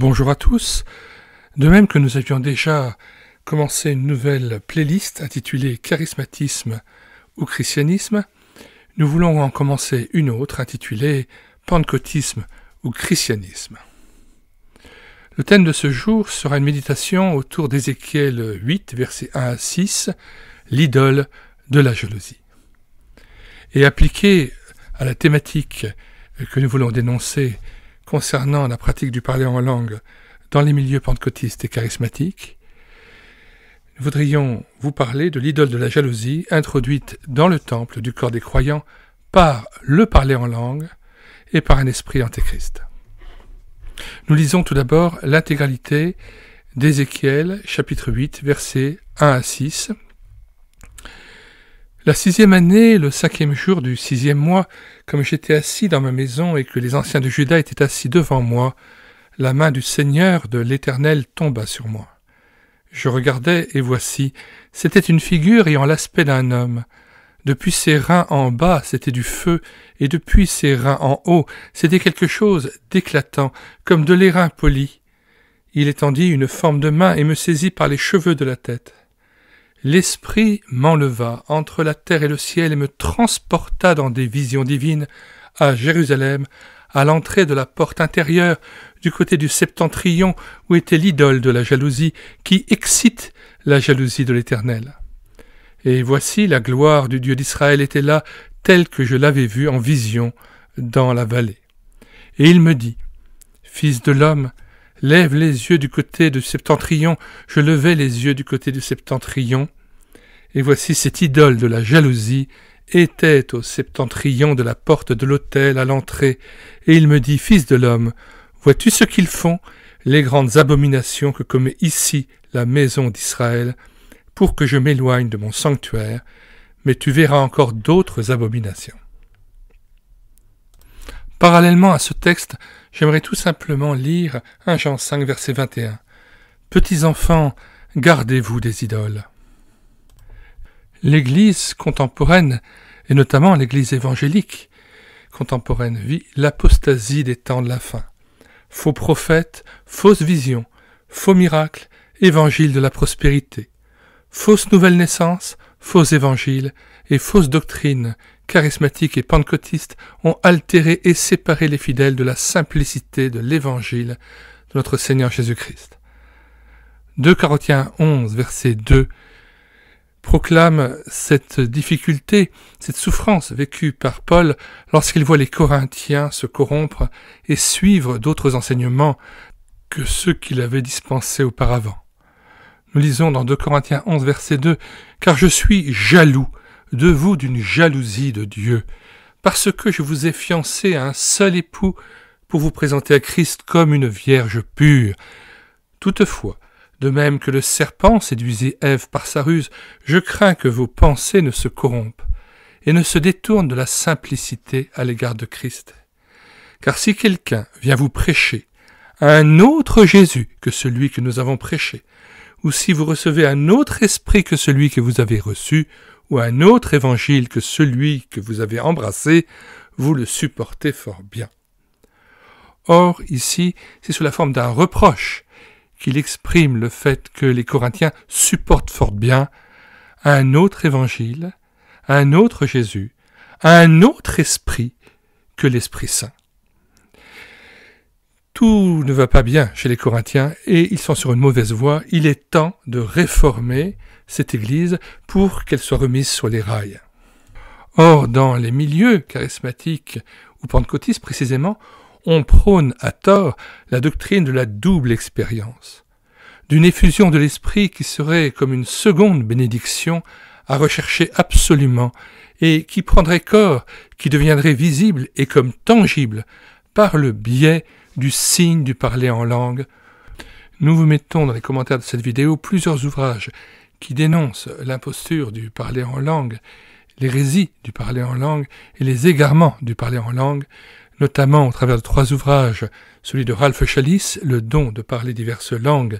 Bonjour à tous. De même que nous avions déjà commencé une nouvelle playlist intitulée Charismatisme ou Christianisme, nous voulons en commencer une autre intitulée Pentecôtisme ou Christianisme. Le thème de ce jour sera une méditation autour d'Ézéchiel 8, versets 1 à 6, l'idole de la jalousie. Et appliquée à la thématique que nous voulons dénoncer concernant la pratique du parler en langue dans les milieux pentecôtistes et charismatiques, nous voudrions vous parler de l'idole de la jalousie introduite dans le temple du corps des croyants par le parler en langue et par un esprit antéchrist. Nous lisons tout d'abord l'intégralité d'Ézéchiel chapitre 8 versets 1 à 6 la sixième année, le cinquième jour du sixième mois, comme j'étais assis dans ma maison et que les anciens de Juda étaient assis devant moi, la main du Seigneur de l'Éternel tomba sur moi. Je regardais, et voici, c'était une figure ayant l'aspect d'un homme. Depuis ses reins en bas, c'était du feu, et depuis ses reins en haut, c'était quelque chose d'éclatant, comme de l'airain poli. Il étendit une forme de main et me saisit par les cheveux de la tête. L'Esprit m'enleva entre la terre et le ciel et me transporta dans des visions divines à Jérusalem, à l'entrée de la porte intérieure, du côté du septentrion où était l'idole de la jalousie qui excite la jalousie de l'Éternel. Et voici la gloire du Dieu d'Israël était là telle que je l'avais vue en vision dans la vallée. Et il me dit, Fils de l'homme, Lève les yeux du côté du septentrion. Je levais les yeux du côté du septentrion. Et voici cette idole de la jalousie était au septentrion de la porte de l'autel à l'entrée, et il me dit, Fils de l'homme, vois-tu ce qu'ils font, les grandes abominations que commet ici la maison d'Israël, pour que je m'éloigne de mon sanctuaire, mais tu verras encore d'autres abominations. Parallèlement à ce texte, j'aimerais tout simplement lire 1 Jean 5, verset 21. Petits enfants, gardez-vous des idoles. L'Église contemporaine, et notamment l'Église évangélique contemporaine, vit l'apostasie des temps de la fin. Faux prophètes, fausses visions, faux miracles, évangile de la prospérité, fausse nouvelle naissance, faux évangile et fausse doctrine charismatiques et pentecôtistes ont altéré et séparé les fidèles de la simplicité de l'évangile de notre Seigneur Jésus-Christ. 2 Corinthiens 11, verset 2 proclame cette difficulté, cette souffrance vécue par Paul lorsqu'il voit les Corinthiens se corrompre et suivre d'autres enseignements que ceux qu'il avait dispensés auparavant. Nous lisons dans 2 Corinthiens 11, verset 2, Car je suis jaloux de vous d'une jalousie de Dieu, parce que je vous ai fiancé à un seul époux pour vous présenter à Christ comme une vierge pure. Toutefois, de même que le serpent séduisit Ève par sa ruse, je crains que vos pensées ne se corrompent et ne se détournent de la simplicité à l'égard de Christ. Car si quelqu'un vient vous prêcher un autre Jésus que celui que nous avons prêché, ou si vous recevez un autre esprit que celui que vous avez reçu, ou un autre évangile que celui que vous avez embrassé, vous le supportez fort bien. Or, ici, c'est sous la forme d'un reproche qu'il exprime le fait que les Corinthiens supportent fort bien un autre évangile, un autre Jésus, un autre esprit que l'Esprit Saint. Tout ne va pas bien chez les Corinthiens et ils sont sur une mauvaise voie. Il est temps de réformer cette Église pour qu'elle soit remise sur les rails. Or, dans les milieux charismatiques ou pentecôtistes précisément, on prône à tort la doctrine de la double expérience, d'une effusion de l'esprit qui serait comme une seconde bénédiction à rechercher absolument et qui prendrait corps, qui deviendrait visible et comme tangible par le biais du signe du parler en langue. Nous vous mettons dans les commentaires de cette vidéo plusieurs ouvrages qui dénonce l'imposture du parler en langue, l'hérésie du parler en langue et les égarements du parler en langue, notamment au travers de trois ouvrages, celui de Ralph Chalice, Le don de parler diverses langues,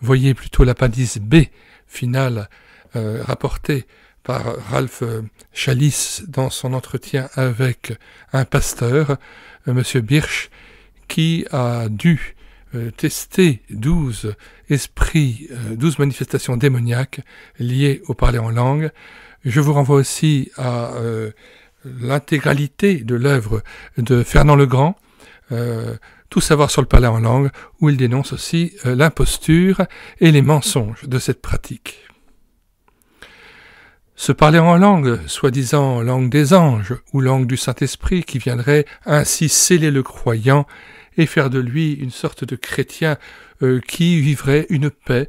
voyez plutôt l'appendice B final euh, rapporté par Ralph euh, Chalice dans son entretien avec un pasteur, euh, M. Birch, qui a dû euh, tester 12 esprits, euh, douze 12 manifestations démoniaques liées au parler en langue. Je vous renvoie aussi à euh, l'intégralité de l'œuvre de Fernand Legrand, Tout savoir sur le parler en langue, où il dénonce aussi l'imposture et les mensonges de cette pratique. Ce parler en langue, soi-disant langue des anges ou langue du Saint-Esprit, qui viendrait ainsi sceller le croyant et faire de lui une sorte de chrétien euh, qui vivrait une paix,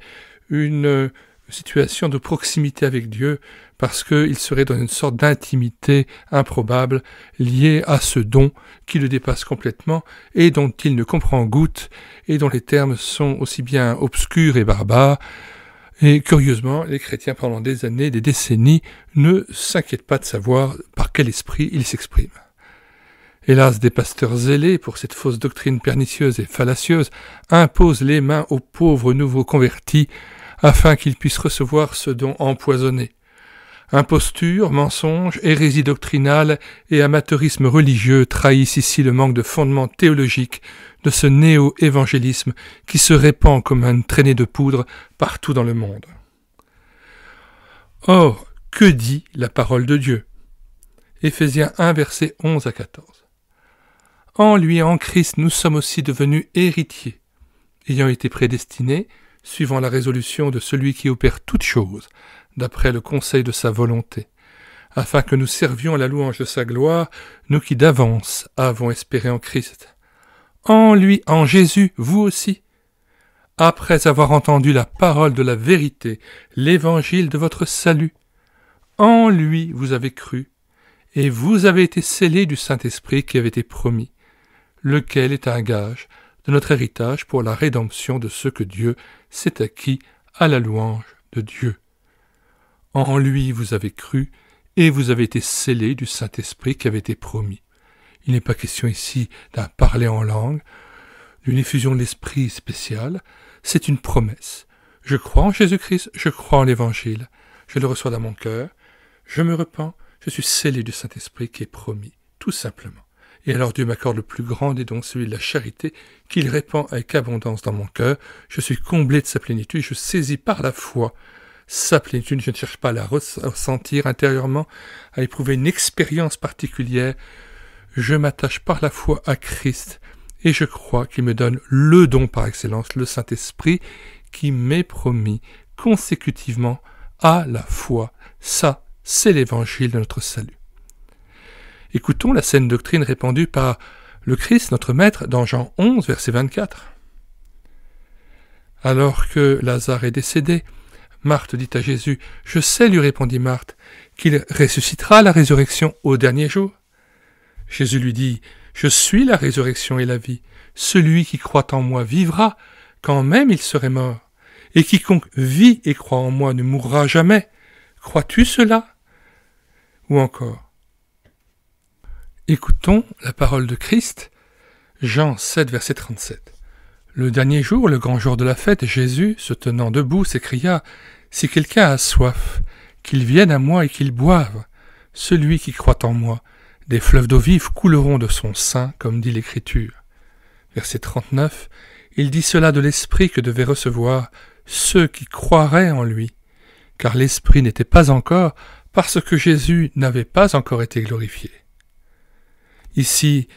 une euh, situation de proximité avec Dieu, parce qu'il serait dans une sorte d'intimité improbable liée à ce don qui le dépasse complètement et dont il ne comprend goutte et dont les termes sont aussi bien obscurs et barbares. Et curieusement, les chrétiens pendant des années, des décennies, ne s'inquiètent pas de savoir par quel esprit ils s'expriment. Hélas, des pasteurs zélés pour cette fausse doctrine pernicieuse et fallacieuse imposent les mains aux pauvres nouveaux convertis afin qu'ils puissent recevoir ce don empoisonné. Imposture, mensonge, hérésie doctrinale et amateurisme religieux trahissent ici le manque de fondement théologique de ce néo-évangélisme qui se répand comme un traînée de poudre partout dans le monde. Or, que dit la parole de Dieu Éphésiens 1 verset 11 à 14. En lui et en Christ, nous sommes aussi devenus héritiers, ayant été prédestinés, suivant la résolution de celui qui opère toutes choses, d'après le conseil de sa volonté, afin que nous servions la louange de sa gloire, nous qui d'avance avons espéré en Christ. En lui, en Jésus, vous aussi, après avoir entendu la parole de la vérité, l'évangile de votre salut, en lui vous avez cru, et vous avez été scellés du Saint-Esprit qui avait été promis, lequel est un gage de notre héritage pour la rédemption de ce que Dieu s'est acquis à la louange de Dieu. En lui vous avez cru, et vous avez été scellé du Saint-Esprit qui avait été promis. Il n'est pas question ici d'un parler en langue, d'une effusion de l'Esprit spéciale, c'est une promesse. Je crois en Jésus-Christ, je crois en l'Évangile, je le reçois dans mon cœur, je me repens, je suis scellé du Saint-Esprit qui est promis, tout simplement. Et alors Dieu m'accorde le plus grand et donc celui de la charité, qu'il répand avec abondance dans mon cœur. Je suis comblé de sa plénitude, je saisis par la foi sa plénitude, je ne cherche pas à la ressentir intérieurement, à éprouver une expérience particulière. Je m'attache par la foi à Christ et je crois qu'il me donne le don par excellence, le Saint-Esprit, qui m'est promis consécutivement à la foi. Ça, c'est l'évangile de notre salut. Écoutons la saine doctrine répandue par le Christ, notre Maître, dans Jean 11, verset 24. Alors que Lazare est décédé, Marthe dit à Jésus, Je sais, lui répondit Marthe, qu'il ressuscitera la résurrection au dernier jour. Jésus lui dit, Je suis la résurrection et la vie. Celui qui croit en moi vivra, quand même il serait mort. Et quiconque vit et croit en moi ne mourra jamais. Crois-tu cela Ou encore, Écoutons la parole de Christ, Jean 7, verset 37. Le dernier jour, le grand jour de la fête, Jésus, se tenant debout, s'écria Si quelqu'un a soif, qu'il vienne à moi et qu'il boive. Celui qui croit en moi, des fleuves d'eau vive couleront de son sein, comme dit l'Écriture. Verset 39. Il dit cela de l'Esprit que devaient recevoir ceux qui croiraient en lui. Car l'Esprit n'était pas encore, parce que Jésus n'avait pas encore été glorifié. Ici,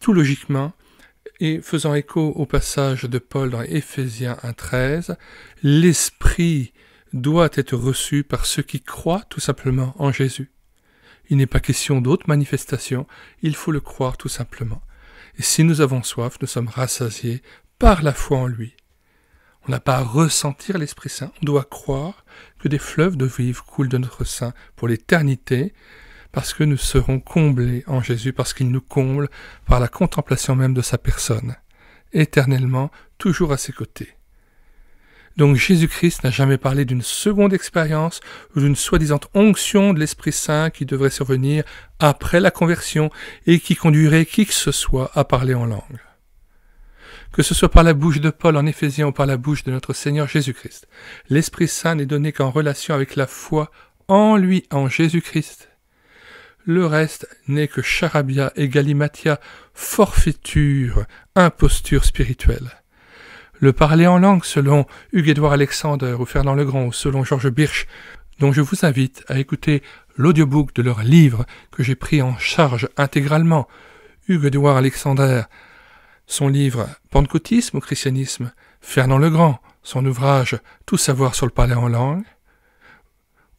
tout logiquement, et faisant écho au passage de Paul dans Éphésiens 1.13, l'Esprit doit être reçu par ceux qui croient tout simplement en Jésus. Il n'est pas question d'autres manifestations, il faut le croire tout simplement. Et si nous avons soif, nous sommes rassasiés par la foi en lui. On n'a pas à ressentir l'Esprit Saint, on doit croire que des fleuves de vivre coulent de notre sein pour l'éternité, parce que nous serons comblés en Jésus, parce qu'il nous comble par la contemplation même de sa personne, éternellement, toujours à ses côtés. Donc Jésus-Christ n'a jamais parlé d'une seconde expérience ou d'une soi-disant onction de l'Esprit Saint qui devrait survenir après la conversion et qui conduirait qui que ce soit à parler en langue. Que ce soit par la bouche de Paul en Éphésiens ou par la bouche de notre Seigneur Jésus-Christ, l'Esprit Saint n'est donné qu'en relation avec la foi en lui, en Jésus-Christ. Le reste n'est que charabia et galimatia, forfaiture, imposture spirituelle. Le parler en langue selon Hugues-Édouard Alexander ou Fernand Legrand ou selon Georges Birch, dont je vous invite à écouter l'audiobook de leur livre que j'ai pris en charge intégralement, Hugues-Édouard Alexander, son livre Pentecôtisme ou christianisme, Fernand Legrand, son ouvrage Tout savoir sur le parler en langue,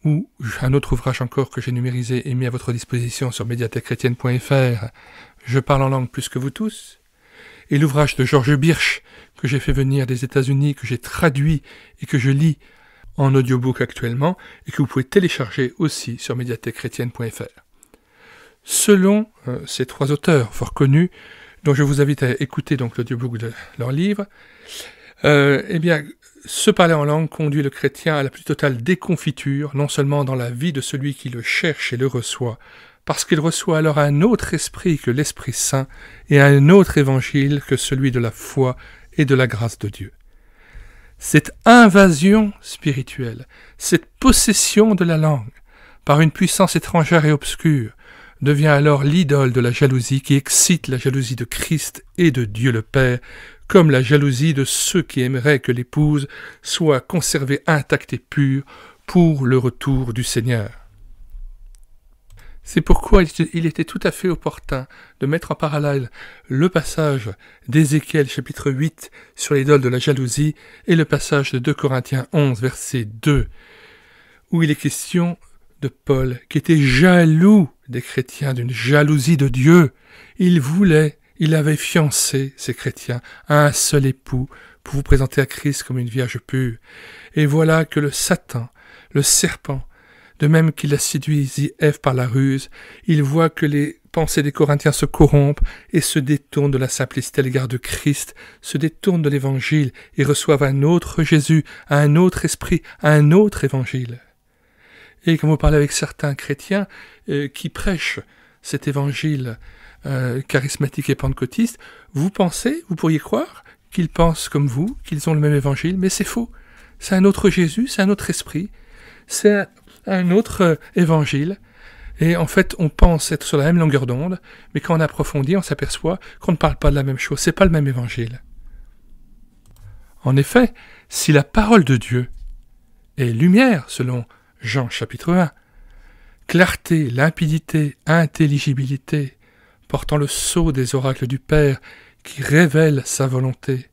ou un autre ouvrage encore que j'ai numérisé et mis à votre disposition sur médiathèquechrétienne.fr, Je parle en langue plus que vous tous, et l'ouvrage de Georges Birch que j'ai fait venir des États-Unis, que j'ai traduit et que je lis en audiobook actuellement, et que vous pouvez télécharger aussi sur médiathèquechrétienne.fr. Selon euh, ces trois auteurs fort connus, dont je vous invite à écouter donc l'audiobook de leur livre, euh, eh bien, ce parler en langue conduit le chrétien à la plus totale déconfiture, non seulement dans la vie de celui qui le cherche et le reçoit, parce qu'il reçoit alors un autre esprit que l'Esprit Saint et un autre évangile que celui de la foi et de la grâce de Dieu. Cette invasion spirituelle, cette possession de la langue, par une puissance étrangère et obscure, devient alors l'idole de la jalousie qui excite la jalousie de Christ et de Dieu le Père, comme la jalousie de ceux qui aimeraient que l'épouse soit conservée intacte et pure pour le retour du Seigneur. C'est pourquoi il était tout à fait opportun de mettre en parallèle le passage d'Ézéchiel chapitre 8 sur l'idole de la jalousie et le passage de 2 Corinthiens 11 verset 2 où il est question de Paul qui était jaloux des chrétiens d'une jalousie de Dieu. Il voulait il avait fiancé ces chrétiens à un seul époux pour vous présenter à Christ comme une vierge pure. Et voilà que le Satan, le serpent, de même qu'il a séduit Ève par la ruse, il voit que les pensées des Corinthiens se corrompent et se détournent de la simplicité à l'égard de Christ, se détournent de l'Évangile et reçoivent un autre Jésus, un autre esprit, un autre Évangile. Et quand vous parlez avec certains chrétiens euh, qui prêchent cet Évangile euh, charismatique et pentecôtistes, vous pensez, vous pourriez croire qu'ils pensent comme vous, qu'ils ont le même évangile, mais c'est faux. C'est un autre Jésus, c'est un autre esprit, c'est un, autre euh, évangile. Et en fait, on pense être sur la même longueur d'onde, mais quand on approfondit, on s'aperçoit qu'on ne parle pas de la même chose, c'est pas le même évangile. En effet, si la parole de Dieu est lumière, selon Jean chapitre 1, clarté, limpidité, intelligibilité, portant le sceau des oracles du Père qui révèle sa volonté,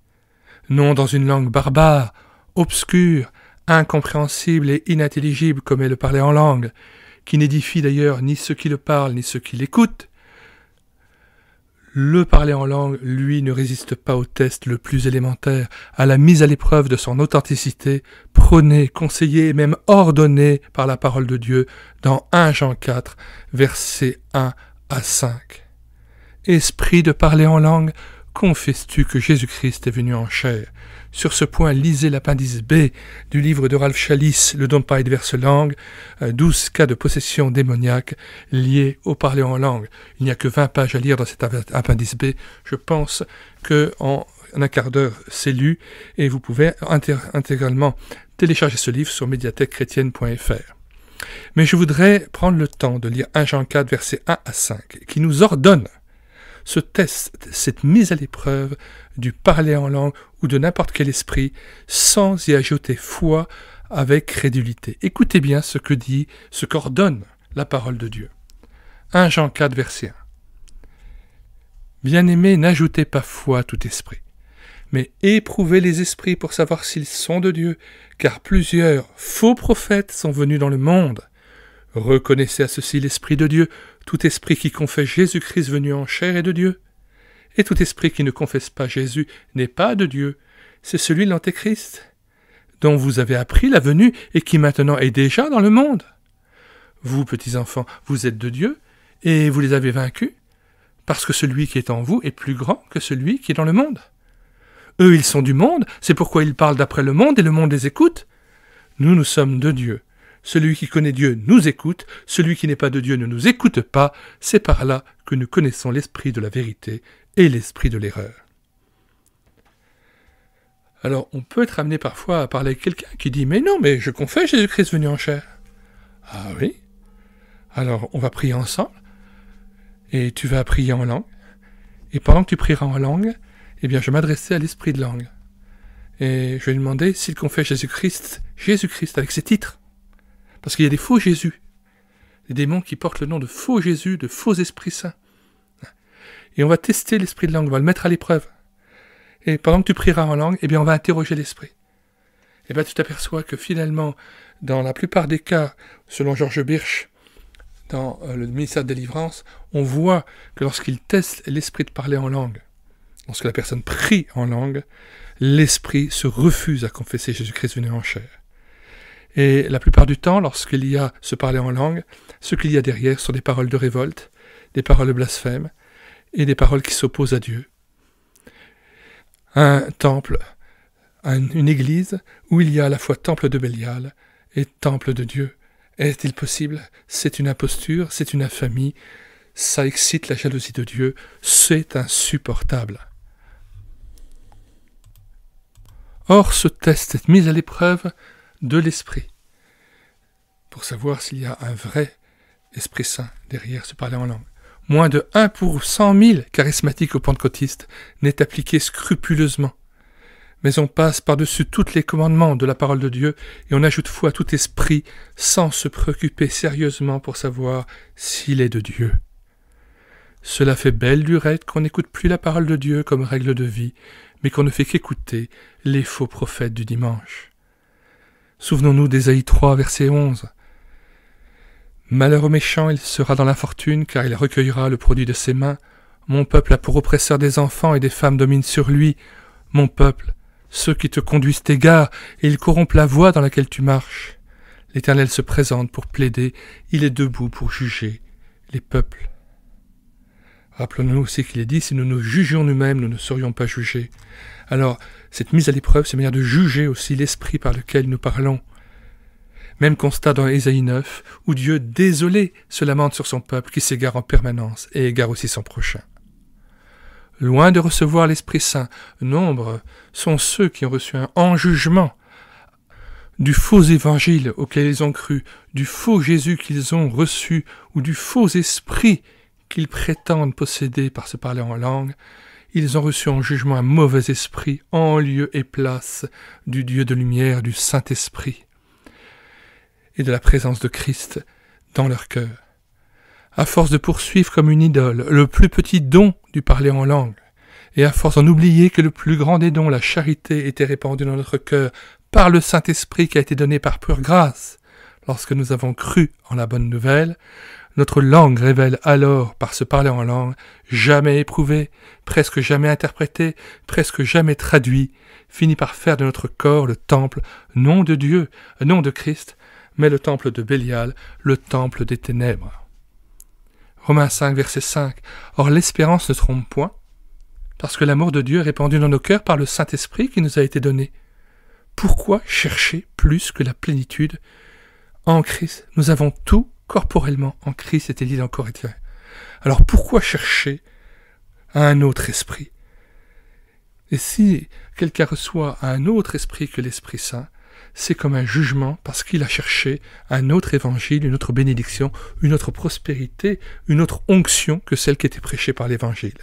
non dans une langue barbare, obscure, incompréhensible et inintelligible comme est le parler en langue, qui n'édifie d'ailleurs ni ceux qui le parlent ni ceux qui l'écoutent. Le parler en langue, lui, ne résiste pas au test le plus élémentaire, à la mise à l'épreuve de son authenticité, prônée, conseillée et même ordonnée par la parole de Dieu dans 1 Jean 4, versets 1 à 5. Esprit de parler en langue, confesses-tu que Jésus-Christ est venu en chair Sur ce point, lisez l'appendice B du livre de Ralph Chalice, Le don de verse langues, 12 euh, cas de possession démoniaque liés au parler en langue. Il n'y a que 20 pages à lire dans cet appendice B. Je pense que en un quart d'heure, c'est lu et vous pouvez intégralement télécharger ce livre sur médiathèquechrétienne.fr. Mais je voudrais prendre le temps de lire 1 Jean 4, versets 1 à 5, qui nous ordonne ce test, cette mise à l'épreuve du parler en langue ou de n'importe quel esprit, sans y ajouter foi avec crédulité. Écoutez bien ce que dit, ce qu'ordonne la parole de Dieu. 1 Jean 4, verset 1. Bien-aimés, n'ajoutez pas foi à tout esprit, mais éprouvez les esprits pour savoir s'ils sont de Dieu, car plusieurs faux prophètes sont venus dans le monde. Reconnaissez à ceci l'Esprit de Dieu, tout esprit qui confesse Jésus-Christ venu en chair est de Dieu. Et tout esprit qui ne confesse pas Jésus n'est pas de Dieu, c'est celui de l'Antéchrist, dont vous avez appris la venue et qui maintenant est déjà dans le monde. Vous, petits enfants, vous êtes de Dieu, et vous les avez vaincus, parce que celui qui est en vous est plus grand que celui qui est dans le monde. Eux, ils sont du monde, c'est pourquoi ils parlent d'après le monde et le monde les écoute. Nous, nous sommes de Dieu. Celui qui connaît Dieu nous écoute, celui qui n'est pas de Dieu ne nous écoute pas, c'est par là que nous connaissons l'esprit de la vérité et l'esprit de l'erreur. Alors on peut être amené parfois à parler à quelqu'un qui dit Mais non, mais je confesse Jésus-Christ venu en chair. Ah oui Alors on va prier ensemble, et tu vas prier en langue, et pendant que tu prieras en langue, eh bien je m'adressais à l'esprit de langue. Et je lui demander s'il confesse Jésus-Christ, Jésus-Christ avec ses titres. Parce qu'il y a des faux Jésus. Des démons qui portent le nom de faux Jésus, de faux esprits saint. Et on va tester l'esprit de langue, on va le mettre à l'épreuve. Et pendant que tu prieras en langue, eh bien, on va interroger l'esprit. Et eh bien, tu t'aperçois que finalement, dans la plupart des cas, selon Georges Birch, dans euh, le ministère de délivrance, on voit que lorsqu'il teste l'esprit de parler en langue, lorsque la personne prie en langue, l'esprit se refuse à confesser Jésus-Christ venu en chair. Et la plupart du temps, lorsqu'il y a ce parler en langue, ce qu'il y a derrière sont des paroles de révolte, des paroles de blasphème et des paroles qui s'opposent à Dieu. Un temple, une église où il y a à la fois temple de Bélial et temple de Dieu. Est-il possible C'est une imposture, c'est une infamie, ça excite la jalousie de Dieu, c'est insupportable. Or, ce test, est mis à l'épreuve, de l'esprit pour savoir s'il y a un vrai Esprit Saint derrière ce parler en langue. Moins de 1 pour 100 000 charismatiques au pentecôtistes n'est appliqué scrupuleusement. Mais on passe par-dessus tous les commandements de la parole de Dieu et on ajoute foi à tout esprit sans se préoccuper sérieusement pour savoir s'il est de Dieu. Cela fait belle lurette qu'on n'écoute plus la parole de Dieu comme règle de vie, mais qu'on ne fait qu'écouter les faux prophètes du dimanche. Souvenons-nous d'Ésaïe 3, verset 11. Malheur au méchant, il sera dans l'infortune, car il recueillera le produit de ses mains. Mon peuple a pour oppresseur des enfants et des femmes dominent sur lui. Mon peuple, ceux qui te conduisent t'égarent, et ils corrompent la voie dans laquelle tu marches. L'Éternel se présente pour plaider, il est debout pour juger les peuples. Rappelons-nous aussi qu'il est dit, si nous nous jugions nous-mêmes, nous ne serions pas jugés. Alors, cette mise à l'épreuve, c'est manière de juger aussi l'esprit par lequel nous parlons. Même constat dans Ésaïe 9, où Dieu, désolé, se lamente sur son peuple qui s'égare en permanence et égare aussi son prochain. Loin de recevoir l'Esprit Saint, nombre sont ceux qui ont reçu un en jugement du faux évangile auquel ils ont cru, du faux Jésus qu'ils ont reçu, ou du faux esprit qu'ils prétendent posséder par ce parler en langue, ils ont reçu en jugement un mauvais esprit en lieu et place du Dieu de lumière, du Saint-Esprit, et de la présence de Christ dans leur cœur. À force de poursuivre comme une idole le plus petit don du parler en langue, et à force d'en oublier que le plus grand des dons, la charité, était répandue dans notre cœur par le Saint-Esprit qui a été donné par pure grâce, Lorsque nous avons cru en la bonne nouvelle, notre langue révèle alors, par se parler en langue, jamais éprouvée, presque jamais interprétée, presque jamais traduit, finit par faire de notre corps le temple, non de Dieu, non de Christ, mais le temple de Bélial, le temple des ténèbres. Romains 5, verset 5. Or l'espérance ne trompe point, parce que l'amour de Dieu est répandu dans nos cœurs par le Saint-Esprit qui nous a été donné. Pourquoi chercher plus que la plénitude en Christ. Nous avons tout corporellement en Christ, c'était dit dans Corinthiens. Alors pourquoi chercher un autre esprit Et si quelqu'un reçoit un autre esprit que l'Esprit Saint, c'est comme un jugement parce qu'il a cherché un autre évangile, une autre bénédiction, une autre prospérité, une autre onction que celle qui était prêchée par l'évangile.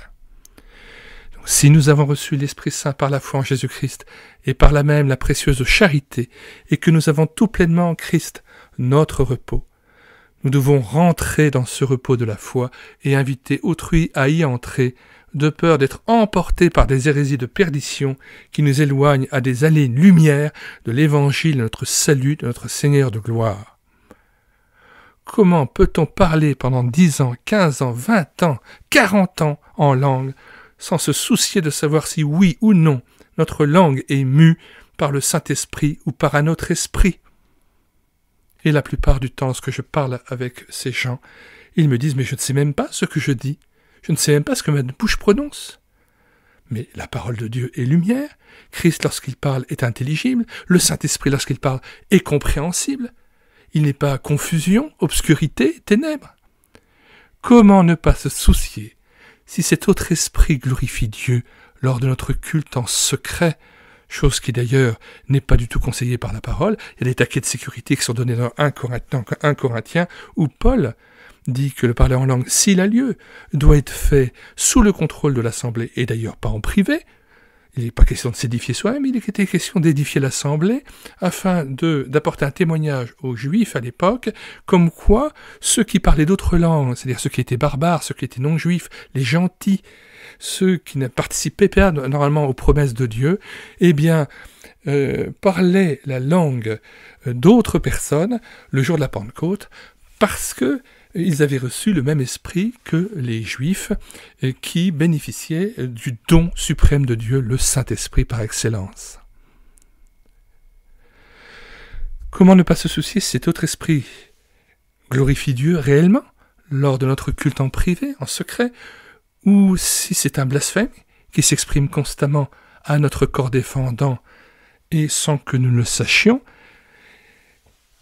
Si nous avons reçu l'Esprit Saint par la foi en Jésus-Christ, et par la même la précieuse charité, et que nous avons tout pleinement en Christ notre repos, nous devons rentrer dans ce repos de la foi et inviter autrui à y entrer, de peur d'être emportés par des hérésies de perdition qui nous éloignent à des allées-lumière de l'évangile notre salut de notre Seigneur de gloire. Comment peut-on parler pendant dix ans, quinze ans, vingt ans, quarante ans en langue sans se soucier de savoir si oui ou non notre langue est mue par le Saint-Esprit ou par un autre esprit. Et la plupart du temps, lorsque je parle avec ces gens, ils me disent Mais je ne sais même pas ce que je dis, je ne sais même pas ce que ma bouche prononce. Mais la parole de Dieu est lumière, Christ lorsqu'il parle est intelligible, le Saint-Esprit lorsqu'il parle est compréhensible, il n'est pas confusion, obscurité, ténèbres. Comment ne pas se soucier si cet autre esprit glorifie Dieu lors de notre culte en secret, chose qui d'ailleurs n'est pas du tout conseillée par la parole, il y a des taquets de sécurité qui sont donnés dans un Corinthien 1 Corinthiens où Paul dit que le parler en langue, s'il a lieu, doit être fait sous le contrôle de l'Assemblée, et d'ailleurs pas en privé, il n'est pas question de s'édifier soi-même, il était question d'édifier l'Assemblée afin d'apporter un témoignage aux Juifs à l'époque, comme quoi ceux qui parlaient d'autres langues, c'est-à-dire ceux qui étaient barbares, ceux qui étaient non-juifs, les gentils, ceux qui ne participaient pas normalement aux promesses de Dieu, eh bien, euh, parlaient la langue d'autres personnes le jour de la Pentecôte parce que ils avaient reçu le même esprit que les Juifs euh, qui bénéficiaient du don suprême de Dieu, le Saint-Esprit par excellence. Comment ne pas se soucier si cet autre esprit glorifie Dieu réellement lors de notre culte en privé, en secret, ou si c'est un blasphème qui s'exprime constamment à notre corps défendant et sans que nous le sachions,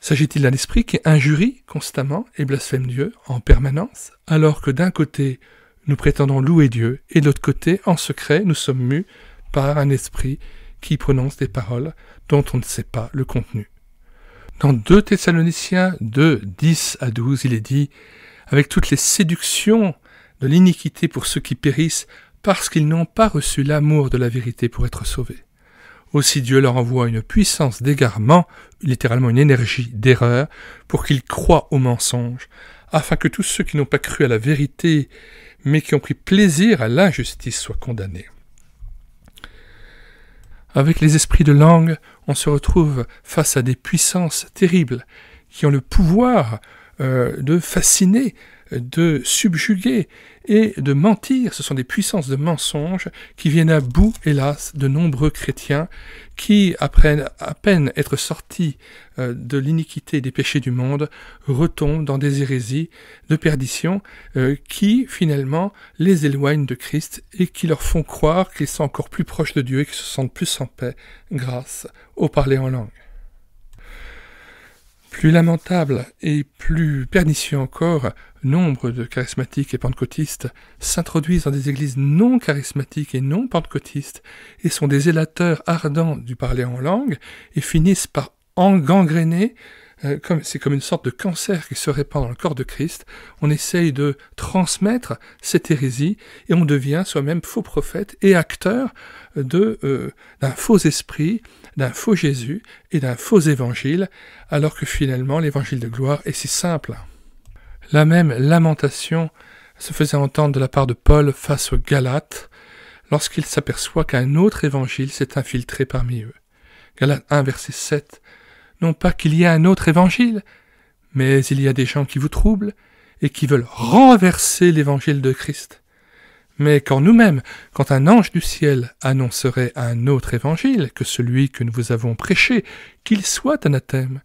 S'agit-il d'un esprit qui injurie constamment et blasphème Dieu en permanence, alors que d'un côté nous prétendons louer Dieu et de l'autre côté, en secret, nous sommes mus par un esprit qui prononce des paroles dont on ne sait pas le contenu Dans 2 Thessaloniciens 2, 10 à 12, il est dit Avec toutes les séductions de l'iniquité pour ceux qui périssent, parce qu'ils n'ont pas reçu l'amour de la vérité pour être sauvés. Aussi Dieu leur envoie une puissance d'égarement, littéralement une énergie d'erreur, pour qu'ils croient au mensonge, afin que tous ceux qui n'ont pas cru à la vérité, mais qui ont pris plaisir à l'injustice, soient condamnés. Avec les esprits de langue, on se retrouve face à des puissances terribles qui ont le pouvoir euh, de fasciner de subjuguer et de mentir. Ce sont des puissances de mensonge qui viennent à bout, hélas, de nombreux chrétiens qui, après à peine être sortis euh, de l'iniquité et des péchés du monde, retombent dans des hérésies de perdition euh, qui, finalement, les éloignent de Christ et qui leur font croire qu'ils sont encore plus proches de Dieu et qu'ils se sentent plus en paix grâce au parler en langue. Plus lamentable et plus pernicieux encore, nombre de charismatiques et pentecôtistes s'introduisent dans des églises non charismatiques et non pentecôtistes et sont des élateurs ardents du parler en langue et finissent par en euh, c'est comme, une sorte de cancer qui se répand dans le corps de Christ. On essaye de transmettre cette hérésie et on devient soi-même faux prophète et acteur de euh, d'un faux esprit, d'un faux Jésus et d'un faux évangile, alors que finalement l'évangile de gloire est si simple. La même lamentation se faisait entendre de la part de Paul face aux Galates lorsqu'il s'aperçoit qu'un autre évangile s'est infiltré parmi eux. Galates 1, verset 7. Non pas qu'il y ait un autre évangile, mais il y a des gens qui vous troublent et qui veulent renverser l'évangile de Christ. Mais quand nous-mêmes, quand un ange du ciel annoncerait un autre évangile que celui que nous vous avons prêché, qu'il soit anathème,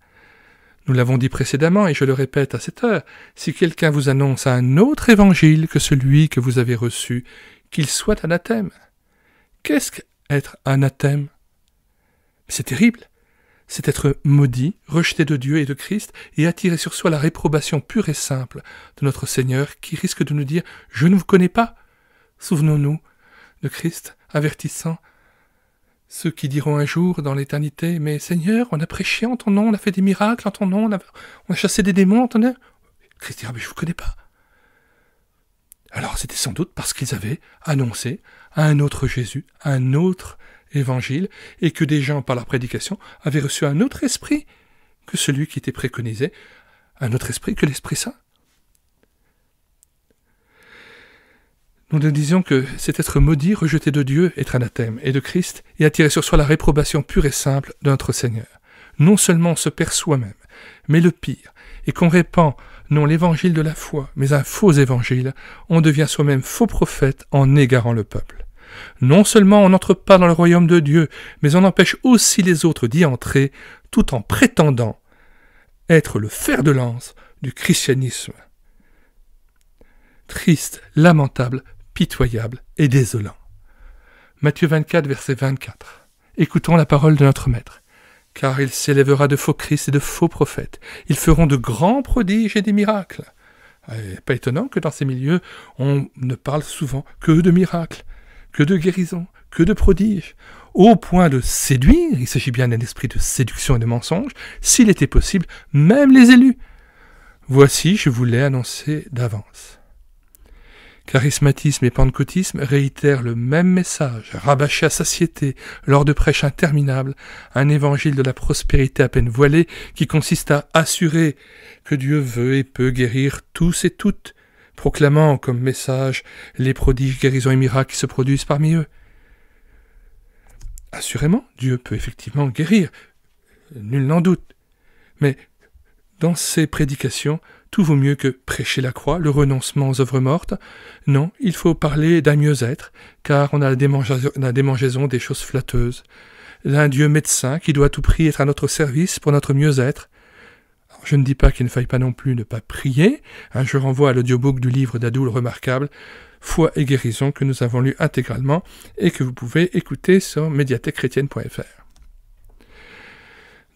nous l'avons dit précédemment et je le répète à cette heure, si quelqu'un vous annonce un autre évangile que celui que vous avez reçu, qu'il soit anathème. Qu'est-ce qu'être anathème C'est terrible. C'est être maudit, rejeté de Dieu et de Christ, et attirer sur soi la réprobation pure et simple de notre Seigneur qui risque de nous dire Je ne vous connais pas. Souvenons-nous de Christ avertissant ceux qui diront un jour dans l'éternité, mais Seigneur, on a prêché en ton nom, on a fait des miracles en ton nom, on a, chassé des démons en ton nom. Christ mais je vous connais pas. Alors c'était sans doute parce qu'ils avaient annoncé à un autre Jésus, un autre évangile, et que des gens, par leur prédication, avaient reçu un autre esprit que celui qui était préconisé, un autre esprit que l'Esprit Saint. Nous nous disions que c'est être maudit, rejeté de Dieu, être anathème et de Christ, et attirer sur soi la réprobation pure et simple de notre Seigneur. Non seulement on se perd soi-même, mais le pire, et qu'on répand non l'évangile de la foi, mais un faux évangile, on devient soi-même faux prophète en égarant le peuple. Non seulement on n'entre pas dans le royaume de Dieu, mais on empêche aussi les autres d'y entrer, tout en prétendant être le fer de lance du christianisme. Triste, lamentable, pitoyable et désolant. Matthieu 24, verset 24. Écoutons la parole de notre Maître. Car il s'élèvera de faux christs et de faux prophètes. Ils feront de grands prodiges et des miracles. Eh, pas étonnant que dans ces milieux, on ne parle souvent que de miracles, que de guérisons, que de prodiges, au point de séduire, il s'agit bien d'un esprit de séduction et de mensonge, s'il était possible, même les élus. Voici, je vous l'ai annoncé d'avance. Charismatisme et pentecôtisme réitèrent le même message, rabâché à satiété lors de prêches interminables, un évangile de la prospérité à peine voilée qui consiste à assurer que Dieu veut et peut guérir tous et toutes, proclamant comme message les prodiges, guérisons et miracles qui se produisent parmi eux. Assurément, Dieu peut effectivement guérir, nul n'en doute. Mais dans ces prédications, tout vaut mieux que prêcher la croix, le renoncement aux œuvres mortes. Non, il faut parler d'un mieux-être, car on a la démangeaison des choses flatteuses, L'un Dieu médecin qui doit tout prix être à notre service pour notre mieux-être. Je ne dis pas qu'il ne faille pas non plus ne pas prier, hein, je renvoie à l'audiobook du livre d'Adoul remarquable, Foi et guérison, que nous avons lu intégralement et que vous pouvez écouter sur médiathèquechrétienne.fr.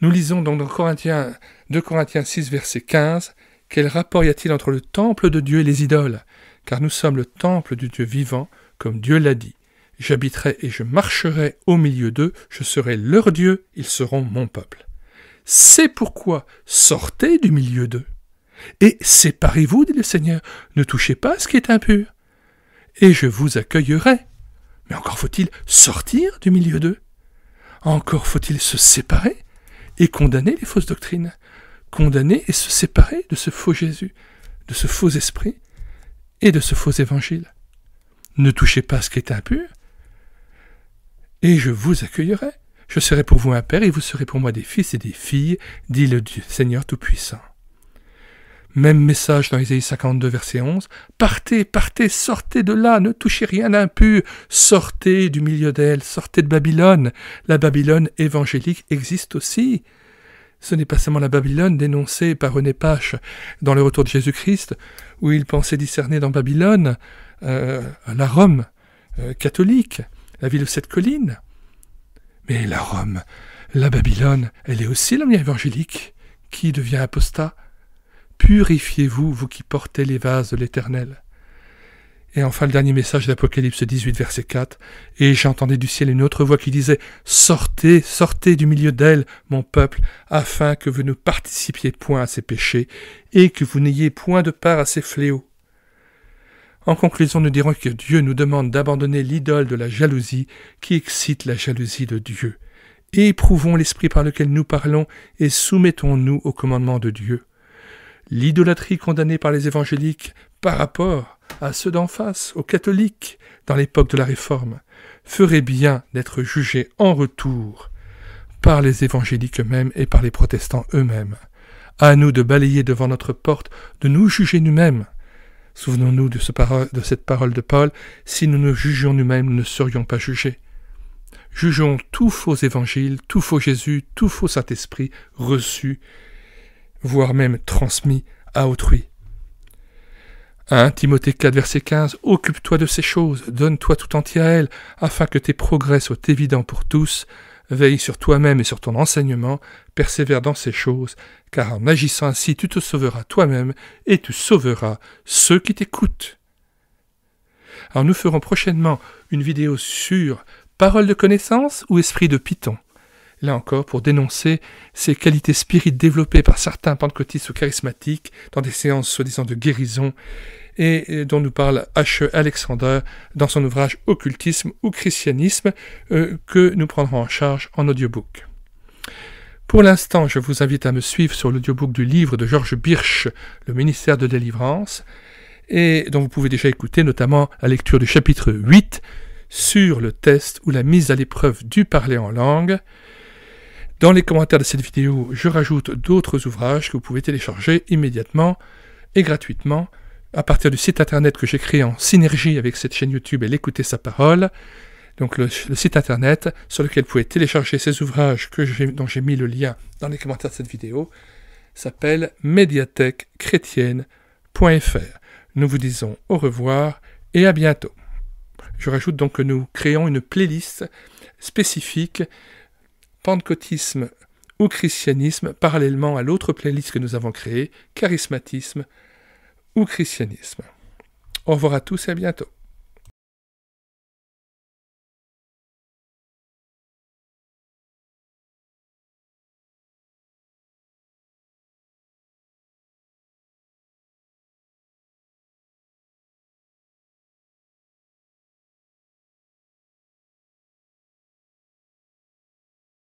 Nous lisons donc dans Corinthiens, 2 Corinthiens 6, verset 15, quel rapport y a-t-il entre le temple de Dieu et les idoles Car nous sommes le temple du Dieu vivant, comme Dieu l'a dit. J'habiterai et je marcherai au milieu d'eux, je serai leur Dieu, ils seront mon peuple. C'est pourquoi sortez du milieu d'eux. Et séparez-vous, dit le Seigneur, ne touchez pas ce qui est impur. Et je vous accueillerai. Mais encore faut-il sortir du milieu d'eux. Encore faut-il se séparer et condamner les fausses doctrines, condamner et se séparer de ce faux Jésus, de ce faux esprit et de ce faux évangile. Ne touchez pas ce qui est impur, et je vous accueillerai. Je serai pour vous un père, et vous serez pour moi des fils et des filles, dit le Seigneur Tout-Puissant. Même message dans Isaïe 52, verset 11. Partez, partez, sortez de là, ne touchez rien d'impur, sortez du milieu d'elle, sortez de Babylone. La Babylone évangélique existe aussi. Ce n'est pas seulement la Babylone dénoncée par René Pache dans Le Retour de Jésus-Christ, où il pensait discerner dans Babylone euh, la Rome euh, catholique, la ville de cette colline. Mais la Rome, la Babylone, elle est aussi la évangélique qui devient apostat Purifiez-vous, vous qui portez les vases de l'Éternel. Et enfin le dernier message d'Apocalypse 18, verset 4. Et j'entendais du ciel une autre voix qui disait, Sortez, sortez du milieu d'elle, mon peuple, afin que vous ne participiez point à ses péchés, et que vous n'ayez point de part à ses fléaux. En conclusion, nous dirons que Dieu nous demande d'abandonner l'idole de la jalousie qui excite la jalousie de Dieu. Éprouvons l'esprit par lequel nous parlons et soumettons-nous au commandement de Dieu l'idolâtrie condamnée par les évangéliques par rapport à ceux d'en face, aux catholiques, dans l'époque de la Réforme, ferait bien d'être jugée en retour par les évangéliques eux-mêmes et par les protestants eux-mêmes. À nous de balayer devant notre porte, de nous juger nous-mêmes. Souvenons-nous de, ce de, cette parole de Paul, si nous ne jugions nous-mêmes, nous ne serions pas jugés. Jugeons tout faux évangile, tout faux Jésus, tout faux Saint-Esprit reçu voire même transmis à autrui. 1 hein, Timothée 4, verset 15 Occupe-toi de ces choses, donne-toi tout entier à elles, afin que tes progrès soient évidents pour tous. Veille sur toi-même et sur ton enseignement, persévère dans ces choses, car en agissant ainsi, tu te sauveras toi-même et tu sauveras ceux qui t'écoutent. Alors nous ferons prochainement une vidéo sur Parole de connaissance ou esprit de Python là encore, pour dénoncer ces qualités spirites développées par certains pentecôtistes ou charismatiques dans des séances soi-disant de guérison, et dont nous parle H. Alexander dans son ouvrage Occultisme ou Christianisme, euh, que nous prendrons en charge en audiobook. Pour l'instant, je vous invite à me suivre sur l'audiobook du livre de Georges Birch, Le ministère de délivrance, et dont vous pouvez déjà écouter notamment la lecture du chapitre 8 sur le test ou la mise à l'épreuve du parler en langue, dans les commentaires de cette vidéo, je rajoute d'autres ouvrages que vous pouvez télécharger immédiatement et gratuitement à partir du site internet que j'ai créé en synergie avec cette chaîne YouTube et l'écouter sa parole. Donc le, site internet sur lequel vous pouvez télécharger ces ouvrages que dont j'ai mis le lien dans les commentaires de cette vidéo s'appelle médiathèquechrétienne.fr. Nous vous disons au revoir et à bientôt. Je rajoute donc que nous créons une playlist spécifique pentecôtisme ou christianisme, parallèlement à l'autre playlist que nous avons créée, charismatisme ou christianisme. Au revoir à tous et à bientôt.